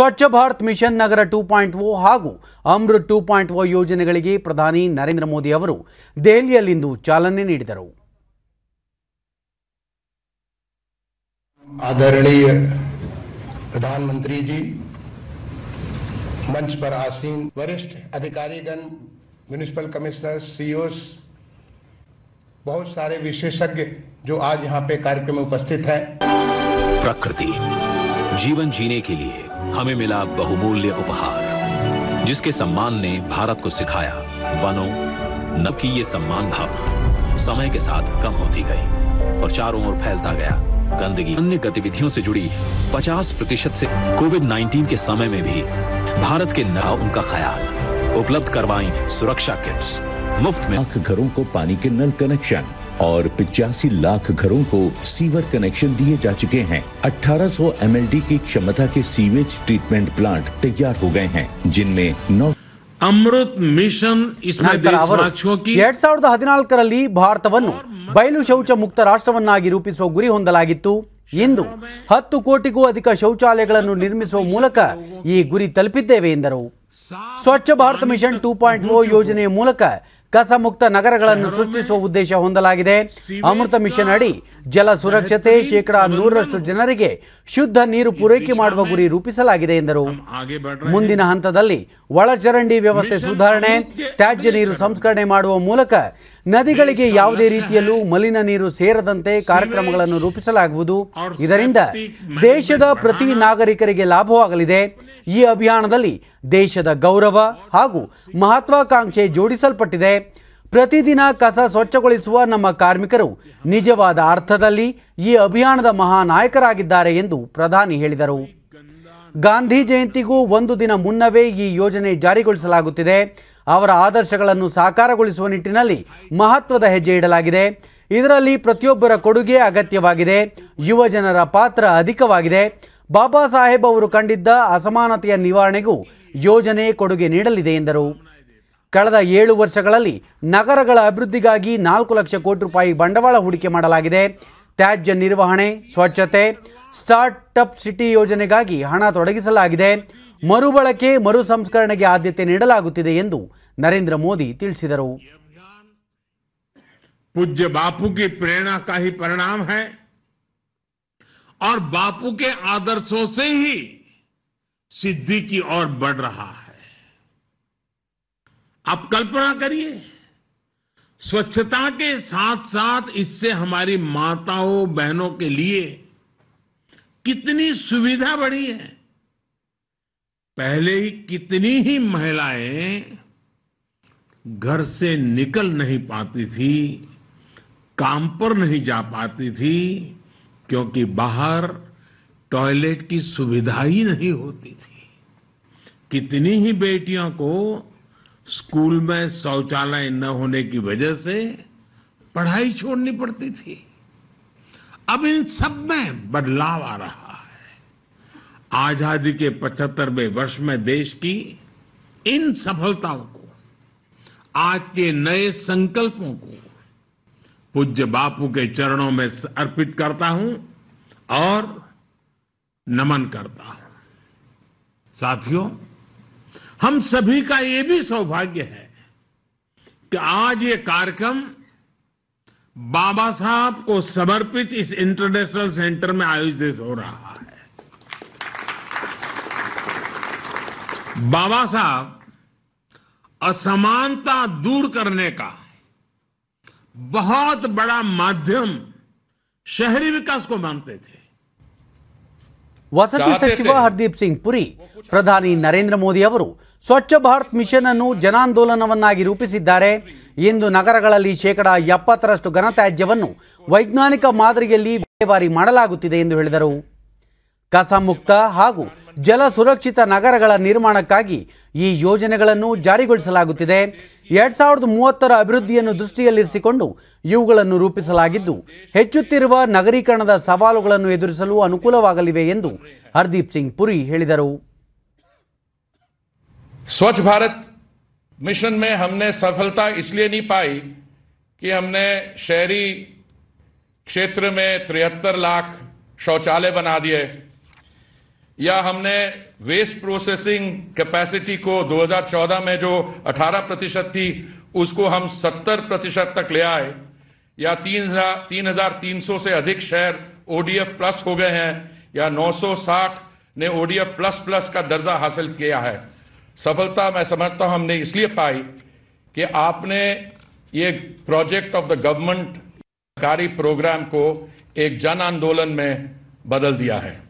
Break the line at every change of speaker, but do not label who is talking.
स्वच्छ भारत मिशन नगर 2.0 ಹಾಗೂ अमृत 2.0 ಯೋಜನೆಗಳಿಗೆ ಪ್ರಧಾನಿ ನರೇಂದ್ರ ಮೋದಿ ಅವರು ದೆಹಲಿಯಿಂದ ಚಾಲನೆ ನೀಡಿದರು.
ಆદરणीय ಪ್ರಧಾನಮಂತ್ರಿಜಿ ಮಂಚದರ ಆಸೀನ वरिष्ठ ಅಧಿಕಾರಿಗಳು ಮ्युनिसिपल కమిಷನರ್ ಸಿಇಒಸ್ ಬಹುತಾರೆ ವಿಶೇಷಜ್ಞೆ ಜೋ આજ ಯಹಾ ಪೇ ಕಾರ್ಯಕ್ರಮಕ್ಕೆ ಉಪಸ್ಥಿತಾ ಹೈ ಪ್ರಕೃತಿ ಜೀವನ જીನೇ ಕೇಳಿ हमें मिला बहुमूल्य उपहार जिसके सम्मान ने भारत को सिखाया वनों नव की ये सम्मान भावना समय के साथ कम होती गई और चारों ओर फैलता गया गंदगी अन्य गतिविधियों से जुड़ी 50 प्रतिशत से कोविड 19 के समय में भी भारत के नाव उनका ख्याल उपलब्ध करवाई सुरक्षा किट्स मुफ्त में घरों को पानी के नल कनेक्शन और 85 लाख घरों को सीवर कनेक्शन दिए जा चुके हैं 1800 एमएलडी की क्षमता के सीवेज ट्रीटमेंट प्लांट तैयार हो गए हैं जिनमें अमृत मिशन इसमें देश स्वच्छों
की 2014ರಲ್ಲಿ ಭಾರತವನ್ನು ಬಯಲು ಶೌಚ ಮುಕ್ತ ರಾಷ್ಟ್ರವನ್ನಾಗಿ ರೂಪಿಸುವ ಗುರಿ ಹೊಂದಲಾಗಿದೆ ಎಂದು 10 ಕೋಟಿಗೂ ಅಧಿಕ ಶೌಚಾಲಯಗಳನ್ನು ನಿರ್ಮಿಸುವ ಮೂಲಕ ಈ ಗುರಿ ತಲುಪಿದ್ದೇವೆ ಎಂದು ಸ್ವಚ್ಛ ಭಾರತ ಮಿಷನ್ 2.0 ಯೋಜನೆಯ ಮೂಲಕ ಕಸ ಮುಕ್ತ ನಗರಗಳನ್ನು ಸೃಷ್ಟಿಸುವ ಉದ್ದೇಶ ಹೊಂದಲಾಗಿದೆ ಅಮೃತ ಮಿಷನ್ ಅಡಿ ಜಲ ಸುರಕ್ಷತೆ ಶೇಕಡಾ ನೂರರಷ್ಟು ಜನರಿಗೆ ಶುದ್ಧ ನೀರು ಪೂರೈಕೆ ಮಾಡುವ ಗುರಿ ರೂಪಿಸಲಾಗಿದೆ ಎಂದರು ಮುಂದಿನ ಹಂತದಲ್ಲಿ ಒಳಚರಂಡಿ ವ್ಯವಸ್ಥೆ ಸುಧಾರಣೆ ತ್ಯಾಜ್ಯ ನೀರು ಸಂಸ್ಕರಣೆ ಮಾಡುವ ಮೂಲಕ ನದಿಗಳಿಗೆ ಯಾವುದೇ ರೀತಿಯಲ್ಲೂ ಮಲಿನ ನೀರು ಸೇರದಂತೆ ಕಾರ್ಯಕ್ರಮಗಳನ್ನು ರೂಪಿಸಲಾಗುವುದು ಇದರಿಂದ ದೇಶದ ಪ್ರತಿ ನಾಗರಿಕರಿಗೆ ಲಾಭವಾಗಲಿದೆ ಈ ಅಭಿಯಾನದಲ್ಲಿ ದೇಶದ ಗೌರವ ಹಾಗೂ ಮಹತ್ವಾಕಾಂಕ್ಷೆ ಜೋಡಿಸಲ್ಪಟ್ಟಿದೆ ಪ್ರತಿದಿನ ಕಸ ಸ್ವಚ್ಛಗೊಳಿಸುವ ನಮ್ಮ ಕಾರ್ಮಿಕರು ನಿಜವಾದ ಅರ್ಥದಲ್ಲಿ ಈ ಅಭಿಯಾನದ ಮಹಾನಾಯಕರಾಗಿದ್ದಾರೆ ಎಂದು ಪ್ರಧಾನಿ ಹೇಳಿದರು ಗಾಂಧಿ ಜಯಂತಿಗೂ ಒಂದು ದಿನ ಮುನ್ನವೇ ಈ ಯೋಜನೆ ಜಾರಿಗೊಳಿಸಲಾಗುತ್ತಿದೆ ಅವರ ಆದರ್ಶಗಳನ್ನು ಸಾಕಾರಗೊಳಿಸುವ ನಿಟ್ಟಿನಲ್ಲಿ ಮಹತ್ವದ ಹೆಜ್ಜೆ ಇಡಲಾಗಿದೆ ಇದರಲ್ಲಿ ಪ್ರತಿಯೊಬ್ಬರ ಕೊಡುಗೆ ಅಗತ್ಯವಾಗಿದೆ ಯುವಜನರ ಪಾತ್ರ ಅಧಿಕವಾಗಿದೆ ಬಾಬಾ ಸಾಹೇಬ್ ಅವರು ಕಂಡಿದ್ದ ಅಸಮಾನತೆಯ ನಿವಾರಣೆಗೂ ಯೋಜನೆ ಕೊಡುಗೆ ನೀಡಲಿದೆ ಎಂದರು ಕಳೆದ ಏಳು ವರ್ಷಗಳಲ್ಲಿ ನಗರಗಳ ಅಭಿವೃದ್ಧಿಗಾಗಿ ನಾಲ್ಕು ಲಕ್ಷ ಕೋಟಿ ರೂಪಾಯಿ ಬಂಡವಾಳ ಹೂಡಿಕೆ ಮಾಡಲಾಗಿದೆ ತ್ಯಾಜ್ಯ ನಿರ್ವಹಣೆ ಸ್ವಚ್ಛತೆ ಸ್ಟಾರ್ಟ್ಅಪ್ ಸಿಟಿ ಯೋಜನೆಗಾಗಿ ಹಣ ತೊಡಗಿಸಲಾಗಿದೆ ಮರುಬಳಕೆ ಮರು ಸಂಸ್ಕರಣೆಗೆ ಆದ್ಯತೆ ನೀಡಲಾಗುತ್ತಿದೆ ಎಂದು ನರೇಂದ್ರ ಮೋದಿ
ತಿಳಿಸಿದರು पूज्य बापू की प्रेरणा का ही परिणाम है और बापू के आदर्शों से ही सिद्धि की ओर बढ़ रहा है आप कल्पना करिए स्वच्छता के साथ साथ इससे हमारी माताओं बहनों के लिए कितनी सुविधा बढ़ी है पहले ही कितनी ही महिलाएं घर से निकल नहीं पाती थी काम पर नहीं जा पाती थी क्योंकि बाहर टॉयलेट की सुविधा ही नहीं होती थी कितनी ही बेटियों को स्कूल में शौचालय न होने की वजह से पढ़ाई छोड़नी पड़ती थी अब इन सब में बदलाव आ रहा है आजादी के 75वें वर्ष में देश की इन सफलताओं को आज के नए संकल्पों को पूज्य बापू के चरणों में अर्पित करता हूं और नमन करता हूं साथियों हम सभी का ये भी सौभाग्य है कि आज ये कार्यक्रम बाबा साहब को समर्पित इस इंटरनेशनल सेंटर में आयोजित हो रहा है बाबा साहब असमानता दूर करने का बहुत बड़ा माध्यम शहरी विकास को मानते थे
ವಸತಿ ಸಚಿವ ಹರ್ದೀಪ್ ಸಿಂಗ್ ಪುರಿ ಪ್ರಧಾನಿ ನರೇಂದ್ರ ಮೋದಿ ಅವರು ಸ್ವಚ್ಛ ಭಾರತ್ ಮಿಷನ್ ಅನ್ನು ಜನಾಂದೋಲನವನ್ನಾಗಿ ರೂಪಿಸಿದ್ದಾರೆ ಇಂದು ನಗರಗಳಲ್ಲಿ ಶೇಕಡಾ ಎಪ್ಪತ್ತರಷ್ಟು ಘನತ್ಯಾಜ್ಯವನ್ನು ವೈಜ್ಞಾನಿಕ ಮಾದರಿಯಲ್ಲಿ ವಿಲೇವಾರಿ ಮಾಡಲಾಗುತ್ತಿದೆ ಎಂದು ಹೇಳಿದರು ಮುಕ್ತ ಹಾಗೂ ಜಲ ಸುರಕ್ಷಿತ ನಗರಗಳ ನಿರ್ಮಾಣಕ್ಕಾಗಿ ಈ ಯೋಜನೆಗಳನ್ನು ಜಾರಿಗೊಳಿಸಲಾಗುತ್ತಿದೆ ಎರಡ್ ಸಾವಿರದ ಮೂವತ್ತರ ಅಭಿವೃದ್ಧಿಯನ್ನು ದೃಷ್ಟಿಯಲ್ಲಿರಿಸಿಕೊಂಡು ಇವುಗಳನ್ನು ರೂಪಿಸಲಾಗಿದ್ದು ಹೆಚ್ಚುತ್ತಿರುವ ನಗರೀಕರಣದ ಸವಾಲುಗಳನ್ನು ಎದುರಿಸಲು ಅನುಕೂಲವಾಗಲಿವೆ ಎಂದು ಹರ್ದೀಪ್ ಸಿಂಗ್ ಪುರಿ ಹೇಳಿದರು
ಸ್ವಚ್ಛ ಭಾರತ್ ಮಿಷನ್ ಮೇ ಹಮ್ನೆ ಸಫಲತಾ ಇಸ್ಲೇ ನೀ ಪಾಯಿ ಕಿ ಹಮ್ನೆ ಶಹರಿ ಕ್ಷೇತ್ರ ಮೇ 73 लाख ಶೌಚಾಲಯ ಬನಾ या हमने वेस्ट प्रोसेसिंग कैपेसिटी को 2014 में जो 18 प्रतिशत थी उसको हम 70 प्रतिशत तक ले आए या तीन तीन हजार तीन सौ से अधिक शहर ओडीएफ प्लस हो गए हैं या 960 ने ओडीएफ प्लस प्लस का दर्जा हासिल किया है सफलता मैं समझता हूं हमने इसलिए पाई कि आपने ये प्रोजेक्ट ऑफ द गवर्नमेंट सरकारी प्रोग्राम को एक जन आंदोलन में बदल दिया है